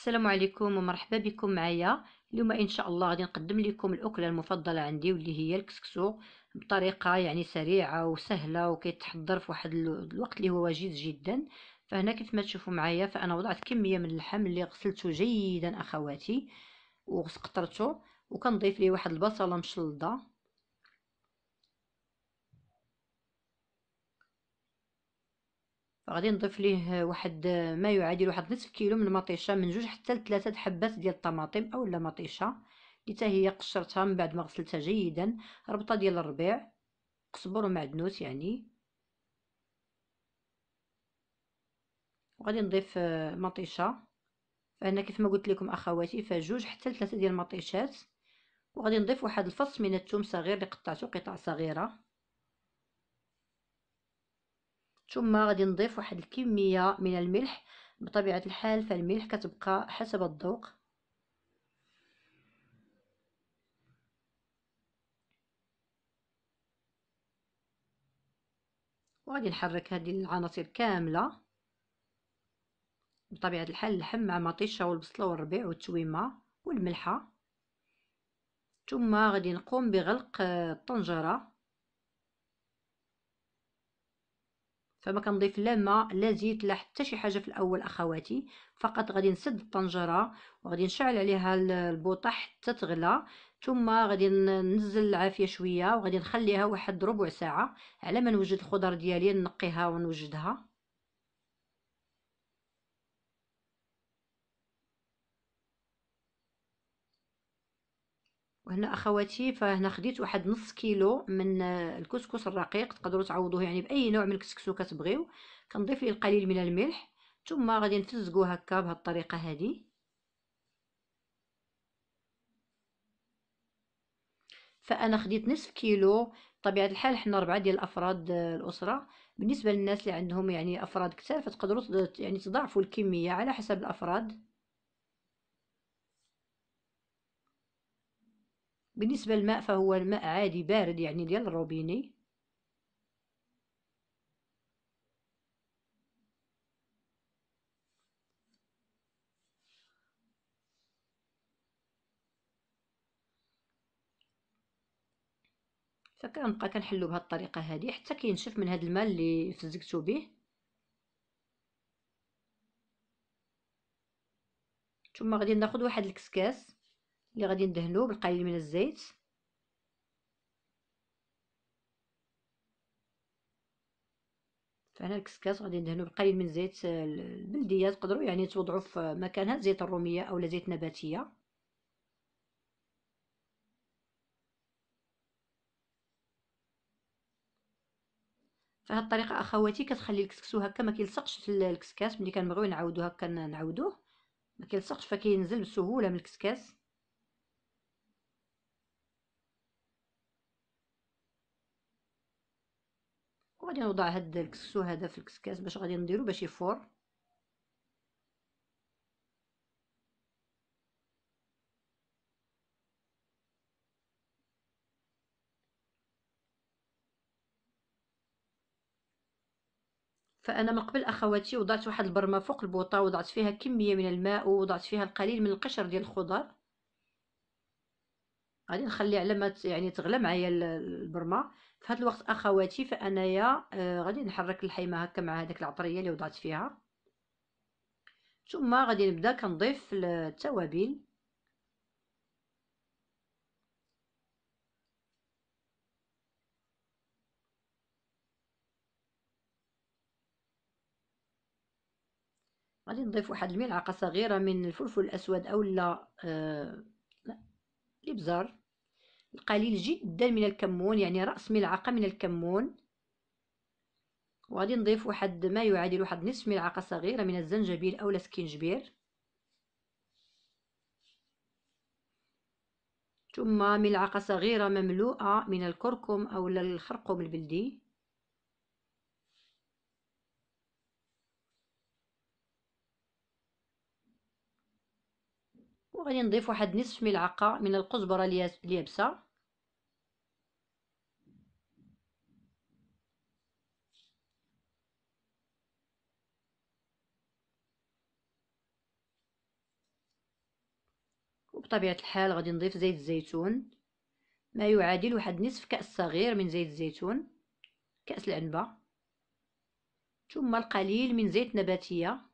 السلام عليكم ومرحبا بكم معايا اليوم ان شاء الله غادي نقدم لكم الاكله المفضله عندي واللي هي الكسكسو بطريقه يعني سريعه وسهله وكيتحضر في واحد الوقت اللي هو وجيز جدا فهنا كيف ما تشوفوا معايا فانا وضعت كميه من اللحم اللي غسلته جيدا اخواتي وقطرته وكنضيف ليه واحد البصله مشلضه غادي نضيف ليه واحد ما يعادل واحد نصف كيلو من المطيشه من جوج حتى لثلاثه حبات ديال الطماطم اولا مطيشه اللي حتى هي قشرتها من بعد ما غسلتها جيدا ربطه ديال الربيع قزبر ومعدنوس يعني وغادي نضيف مطيشه فانا كيف ما قلت لكم اخواتي فجوج حتى لثلاثه ديال المطيشات وغادي نضيف واحد الفص من الثوم صغير اللي قطعته قطع صغيره ثم غادي نضيف واحد الكميه من الملح بطبيعه الحال فالملح كتبقى حسب الذوق وغادي نحرك هذه العناصر كامله بطبيعه الحال اللحم مع مطيشه والبصله والربيع والتويمه والملحه ثم غادي نقوم بغلق الطنجره فما كنضيف لا ما لا زيت لا حتى شي حاجه في الاول اخواتي فقط غادي نسد الطنجره وغادي نشعل عليها البوطه حتى تغلى ثم غادي ننزل العافيه شويه وغادي نخليها واحد ربع ساعه على ما نوجد الخضر ديالي نقيها ونوجدها وهنا اخواتي فهنا خديت واحد نص كيلو من آه، الكسكس الرقيق تقدروا تعوضوه يعني باي نوع من الكسكسو كتبغيو كنضيف ليه القليل من الملح ثم غادي نتزقوا هكا بهاد الطريقه هذه فانا خديت نصف كيلو بطبيعه الحال حنا اربعه ديال الافراد آه، الاسره بالنسبه للناس اللي عندهم يعني افراد كثار فتقدروا يعني تضاعفوا الكميه على حسب الافراد بالنسبة للماء فهو الماء عادي بارد يعني ديال الروبيني فكنبقى كنحلو بهاد الطريقه هادي حتى كينشف من هاد الماء اللي فزكتو به ثم غادي ناخذ واحد الكسكاس اللي غادي ندهنوه بالقليل من الزيت فهنا الكسكاس غادي ندهنوه بالقليل من زيت آه، البلديه تقدروا يعني توضعوا في مكانها زيت الروميه اولا زيت نباتيه فهاد الطريقه اخواتي كتخلي الكسكسو هكا ما كيلصقش في الكسكاس ملي كنبغيو نعاودو هكا نعاودوه ما كيلصقش فكينزل بسهوله من الكسكاس وغادي نوضع هاد الكسكسو هذا في الكسكاس باش غادي نديرو باش يفور فانا من قبل اخواتي وضعت واحد البرمه فوق البوطه وضعت فيها كميه من الماء ووضعت فيها القليل من القشر ديال الخضر غادي نخلي على ما يعني تغلى معايا البرمه في هذا الوقت اخواتي فانايا آه غادي نحرك الحيمه هكا مع هذيك العطريه اللي وضعت فيها ثم غادي نبدا كنضيف التوابل غادي نضيف واحد الملعقه صغيره من الفلفل الاسود اولا آه الابزار القليل جدا من الكمون يعني رأس ملعقة من الكمون وغادي نضيف واحد ما يعادل واحد نصف ملعقة صغيرة من الزنجبيل أو السكينجبير ثم ملعقة صغيرة مملوءة من الكركم أو الخرقوم البلدي غادي نضيف واحد نصف ملعقه من القزبره اليابسه وبطبيعه الحال غادي نضيف زيت الزيتون ما يعادل واحد نصف كاس صغير من زيت الزيتون كاس العنبه ثم القليل من زيت نباتيه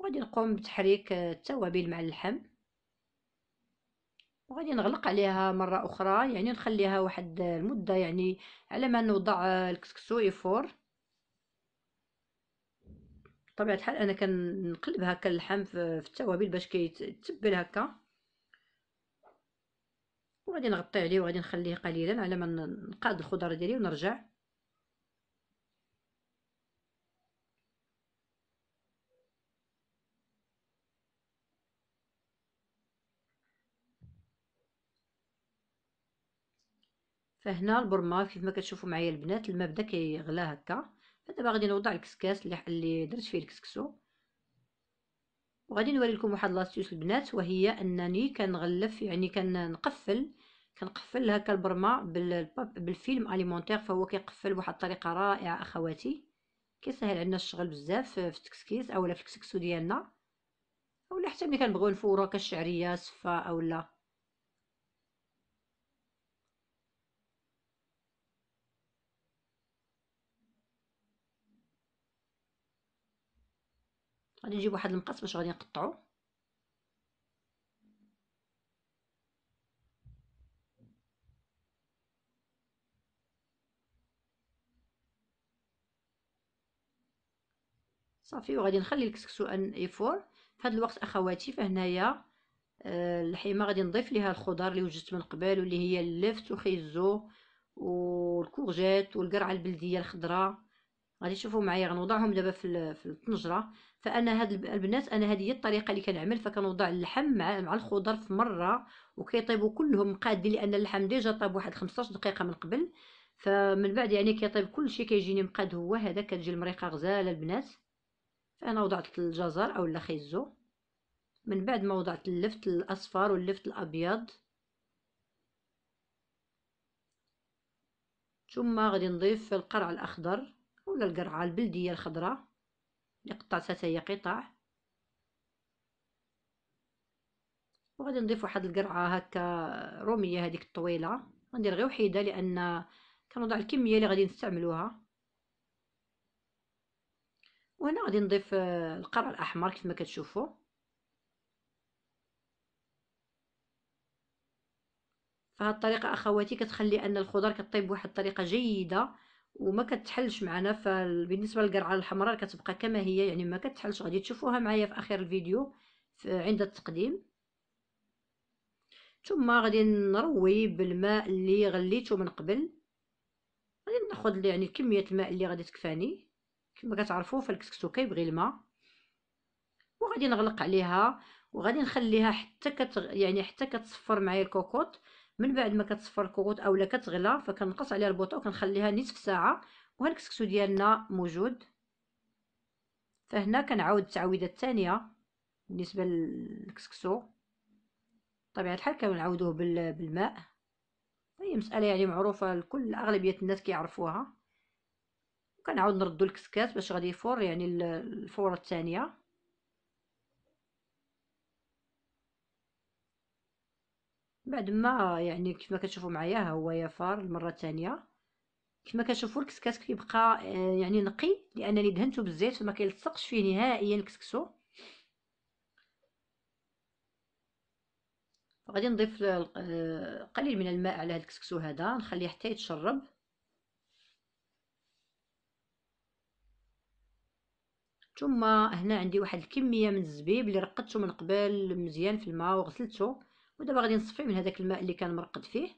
وغادي نقوم بتحريك آه، التوابل مع اللحم وغادي نغلق عليها مرة أخرى يعني نخليها واحد المدة آه، يعني على ما نوضع آه، الكسكسو يفور بطبيعة الحال أنا كنقلب هكا اللحم في التوابل باش كيتبل هكا وغادي نغطي عليه وغادي نخليه قليلا على ما نقاد الخضر ديالي ونرجع فهنا البرمه كيف ما كتشوفوا معايا البنات الماء بدا كيغلى هكا فدابا غادي نوضع الكسكاس اللي, اللي درت فيه الكسكسو وغادي نوري لكم واحد لاستيوس البنات وهي انني كنغلف يعني كنقفل كنقفل هكا البرمه بالفيلم اليمونتير فهو كيقفل بواحد الطريقه رائعه اخواتي كيسهل عندنا الشغل بزاف في التكسكيس اولا في الكسكسو ديالنا اولا حتى ملي كنبغيو نفورو كالشعريه صفا اولا غادي نجيب واحد المقص باش غادي نقطعو صافي وغادي نخلي الكسكسو ان يفور في هذا الوقت اخواتي فهنايا آه الحيمه غادي نضيف ليها الخضار اللي وجدت من قبل واللي هي اللفت وخيزو والكورجيت والقرعه البلديه الخضراء غادي تشوفوا معايا غنوضعهم دابا في في الطنجره فانا هاد البنات انا هذه هي الطريقه اللي كنعمل فكنوضع اللحم مع مع الخضر في مره وكيطيبوا كلهم مقادين لان اللحم ديجا طاب واحد 15 دقيقه من قبل فمن بعد يعني كيطيب كلشي كيجيني مقاد هو هذا كتجي المريقه غزاله البنات فانا وضعت الجزر اولا خيزو من بعد ما وضعت اللفت الاصفر واللفت الابيض ثم غادي نضيف القرع الاخضر ولا القرعه البلديه الخضراء اللي قطعتها تاهي قطع وغادي نضيف واحد القرعه هكا روميه هذيك الطويله غندير غير وحيده لان كنوضع الكميه اللي غادي نستعملوها وهنا غادي نضيف آه، القرع الاحمر كيفما كتشوفو فهاد الطريقه اخواتي كتخلي ان الخضر كطيب بواحد الطريقه جيده وما كتحلش معنا فبالنسبه للقرعه الحمراء كتبقى كما هي يعني ما كتحلش غادي تشوفوها معايا في اخر الفيديو عند التقديم ثم غادي نروي بالماء اللي غليته من قبل غادي ناخذ يعني كميه الماء اللي غادي تكفاني كما كتعرفوا فالكسكسو كيبغي الماء وغادي نغلق عليها وغادي نخليها حتى كت يعني حتى كتصفر معايا الكوكوط من بعد ما كتصفر الكروت اولا كتغلى فكنقص عليها البوطه وكنخليها نصف ساعه وهالكسكسو ديالنا موجود فهنا كنعاود التعويده الثانيه بالنسبه للكسكسو طبيعه الحال كنعاودوه بالماء هي مساله يعني معروفه لكل اغلبيه الناس كيعرفوها كنعاود نردو الكسكاس باش غادي يفور يعني الفوره الثانيه بعد ما يعني كيف ما كتشوفوا معايا ها هو يفار المره الثانيه كيف ما كتشوفوا الكسكاس كيبقى آه، يعني نقي لانني دهنته بالزيت فما كيلصقش فيه نهائيا الكسكسو غادي نضيف آه، قليل من الماء على هذا الكسكسو هذا نخليه حتى يتشرب ثم هنا عندي واحد الكميه من الزبيب اللي رقدته من قبل مزيان في الماء وغسلته ودابا غادي نصفي من هذاك الماء اللي كان مرقد فيه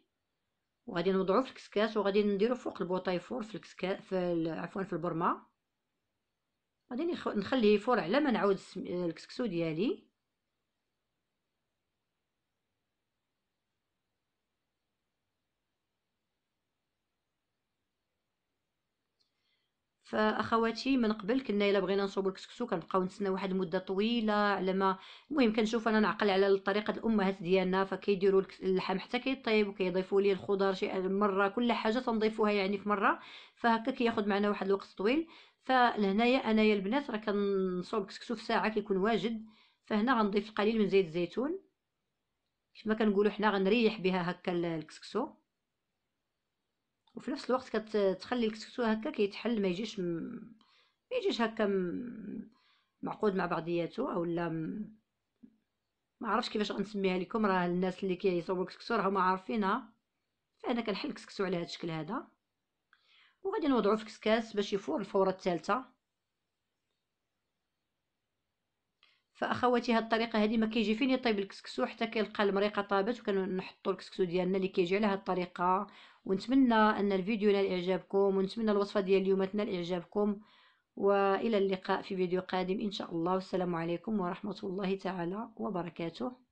وغادي نوضعو في الكسكاس وغادي نديرو فوق البوطيفور في الكسكاس في عفوا في البرمه غادي نخليه يفور على ما نعاود الكسكسو ديالي فاخواتي من قبل كنا الا بغينا نصوبوا الكسكسو كنبقاو نتسناو واحد المده طويله على ما المهم كنشوف انا نعقل على طريقه الامهات ديالنا فكيديروا اللحم حتى كيطيب وكيضيفوا ليه الخضر شي مره كل حاجه تنضيفوها يعني في مره فهكا كياخذ معنا واحد الوقت طويل فلهنايا انايا البنات راه كنصوب الكسكسو في ساعه كيكون واجد فهنا غنضيف القليل من زيت الزيتون كما كنقولوا حنا غنريح بها هكا الكسكسو وفي نفس الوقت كتخلي الكسكسو هكا كيتحل ما يجيش م... ما يجيش هكا م... معقود مع بعضياته اولا م... ما عرفش كيفاش غنسميها لكم راه الناس اللي كيصوبوا الكسكسو راه ما عارفينها فانا كنحل الكسكسو على هذا الشكل هذا وغادي نوضعو في كسكاس باش يفور الفوره الثالثه فاخواتي هاد الطريقه هادي ما كيجي فين يطيب الكسكسو حتى كيلقى المريقه طابت وكنحطوا الكسكسو ديالنا اللي كيجي على هاد الطريقه ونتمنى ان الفيديو نال اعجابكم ونتمنى الوصفه ديال اليوم تنال اعجابكم والى اللقاء في فيديو قادم ان شاء الله والسلام عليكم ورحمه الله تعالى وبركاته